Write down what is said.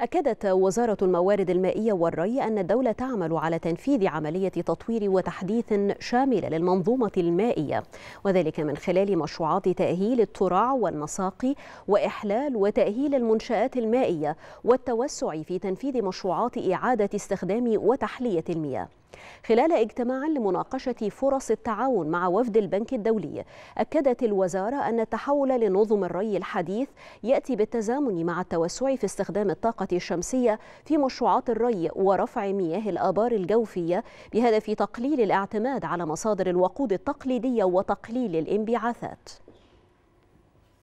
أكدت وزارة الموارد المائية والري أن الدولة تعمل على تنفيذ عملية تطوير وتحديث شاملة للمنظومة المائية وذلك من خلال مشروعات تأهيل الترع والمساقي وإحلال وتأهيل المنشآت المائية والتوسع في تنفيذ مشروعات إعادة استخدام وتحلية المياه خلال اجتماع لمناقشة فرص التعاون مع وفد البنك الدولي أكدت الوزارة أن التحول لنظم الري الحديث يأتي بالتزامن مع التوسع في استخدام الطاقة الشمسية في مشروعات الري ورفع مياه الآبار الجوفية بهدف تقليل الاعتماد على مصادر الوقود التقليدية وتقليل الانبعاثات